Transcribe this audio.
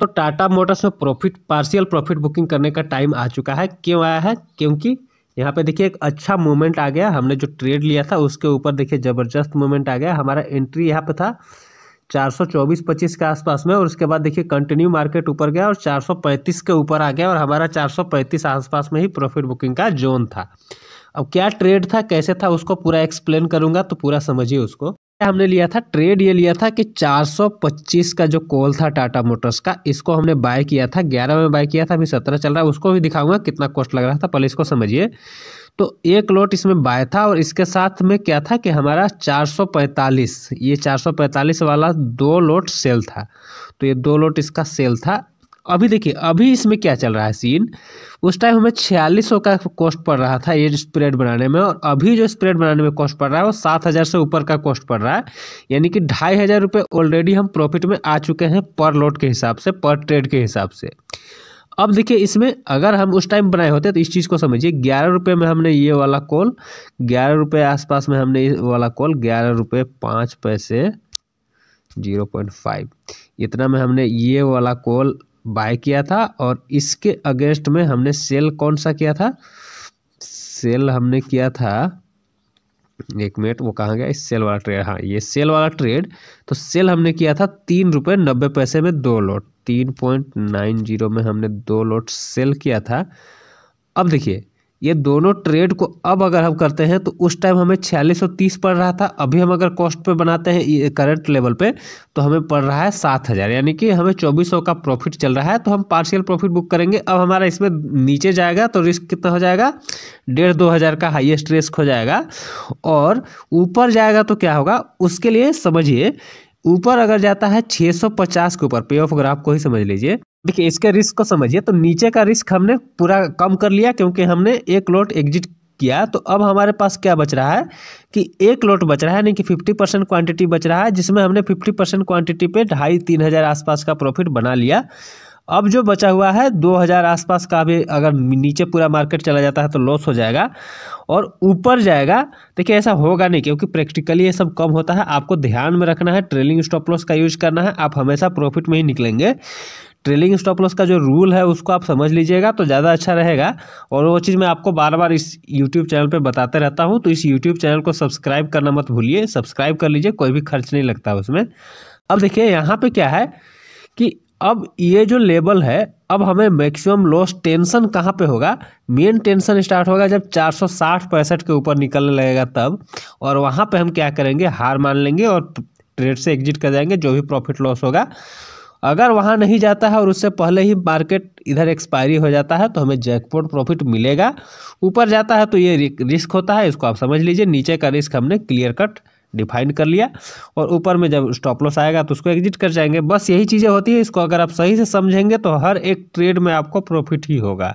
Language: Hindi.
तो टाटा मोटर्स में प्रॉफिट पार्शियल प्रॉफिट बुकिंग करने का टाइम आ चुका है क्यों आया है क्योंकि यहाँ पे देखिए एक अच्छा मूवमेंट आ गया हमने जो ट्रेड लिया था उसके ऊपर देखिए ज़बरदस्त मूवमेंट आ गया हमारा एंट्री यहाँ पे था 424-25 के आसपास में और उसके बाद देखिए कंटिन्यू मार्केट ऊपर गया और 435 के ऊपर आ गया और हमारा 435 आसपास में ही प्रॉफिट बुकिंग का जोन था अब क्या ट्रेड था कैसे था उसको पूरा एक्सप्लेन करूँगा तो पूरा समझिए उसको हमने लिया था ट्रेड ये लिया था कि 425 का जो कॉल था टाटा मोटर्स का इसको हमने बाय किया था 11 में बाय किया था अभी 17 चल रहा है उसको भी दिखाऊंगा कितना कॉस्ट लग रहा था पहले इसको समझिए तो एक लोट इसमें बाय था और इसके साथ में क्या था कि हमारा 445 ये 445 वाला दो लोट सेल था तो ये दो लोट इसका सेल था अभी देखिए अभी इसमें क्या चल रहा है सीन उस टाइम हमें छियालीस सौ का कॉस्ट पड़ रहा था ये स्प्रेड बनाने में और अभी जो स्प्रेड बनाने में कॉस्ट पड़ रहा है वो सात हज़ार से ऊपर का कॉस्ट पड़ रहा है यानी कि ढाई हज़ार रुपये ऑलरेडी हम प्रॉफिट में आ चुके हैं पर लोड के हिसाब से पर ट्रेड के हिसाब से अब देखिए इसमें अगर हम उस टाइम बनाए होते तो इस चीज़ को समझिए ग्यारह रुपये में हमने ये वाला कॉल ग्यारह रुपये आसपास में हमने ये वाला कॉल ग्यारह रुपये पाँच पैसे जीरो पॉइंट फाइव इतना में हमने ये वाला कॉल बाय किया था और इसके अगेंस्ट में हमने सेल कौन सा किया था सेल हमने किया था एक मिनट वो कहाँ गया इस सेल वाला ट्रेड हाँ ये सेल वाला ट्रेड तो सेल हमने किया था तीन रुपये नब्बे पैसे में दो लोट तीन पॉइंट नाइन जीरो में हमने दो लोट सेल किया था अब देखिए ये दोनों ट्रेड को अब अगर हम करते हैं तो उस टाइम हमें छियालीस सौ तीस पड़ रहा था अभी हम अगर कॉस्ट पे बनाते हैं करंट लेवल पे तो हमें पड़ रहा है सात हज़ार यानी कि हमें चौबीस सौ का प्रॉफिट चल रहा है तो हम पार्शियल प्रॉफिट बुक करेंगे अब हमारा इसमें नीचे जाएगा तो रिस्क कितना हो जाएगा डेढ़ दो हज़ार का हाइएस्ट रिस्क हो जाएगा और ऊपर जाएगा तो क्या होगा उसके लिए समझिए ऊपर अगर जाता है पचास के ऊपर पे ऑफ ग्राफ को ही समझ लीजिए देखिए इसके रिस्क को समझिए तो नीचे का रिस्क हमने पूरा कम कर लिया क्योंकि हमने एक लोट एग्जिट किया तो अब हमारे पास क्या बच रहा है कि एक लोट बच रहा है यानी कि फिफ्टी परसेंट क्वान्टिटी बच रहा है जिसमें हमने फिफ्टी परसेंट क्वान्टिटी पे ढाई तीन हज़ार आसपास का प्रॉफिट बना लिया अब जो बचा हुआ है दो हज़ार आसपास का भी अगर नीचे पूरा मार्केट चला जाता है तो लॉस हो जाएगा और ऊपर जाएगा देखिए ऐसा होगा नहीं क्योंकि प्रैक्टिकली ये सब कम होता है आपको ध्यान में रखना है ट्रेलिंग स्टॉप लॉस का यूज करना है आप हमेशा प्रॉफिट में ही निकलेंगे ट्रेलिंग स्टॉप लॉस का जो रूल है उसको आप समझ लीजिएगा तो ज़्यादा अच्छा रहेगा और वो चीज़ मैं आपको बार बार इस यूट्यूब चैनल पर बताते रहता हूँ तो इस यूट्यूब चैनल को सब्सक्राइब करना मत भूलिए सब्सक्राइब कर लीजिए कोई भी खर्च नहीं लगता उसमें अब देखिए यहाँ पर क्या है कि अब ये जो लेबल है अब हमें मैक्सिमम लॉस टेंशन कहाँ पे होगा मेन टेंशन स्टार्ट होगा जब 460 पैंसठ के ऊपर निकलने लगेगा तब और वहाँ पे हम क्या करेंगे हार मान लेंगे और ट्रेड से एग्जिट कर जाएंगे जो भी प्रॉफिट लॉस होगा अगर वहाँ नहीं जाता है और उससे पहले ही मार्केट इधर एक्सपायरी हो जाता है तो हमें जैकपॉट प्रॉफिट मिलेगा ऊपर जाता है तो ये रिस्क होता है इसको आप समझ लीजिए नीचे का रिस्क हमने क्लियर कट डिफाइन कर लिया और ऊपर में जब स्टॉप लॉस आएगा तो उसको एग्जिट कर जाएंगे बस यही चीज़ें होती है इसको अगर आप सही से समझेंगे तो हर एक ट्रेड में आपको प्रॉफिट ही होगा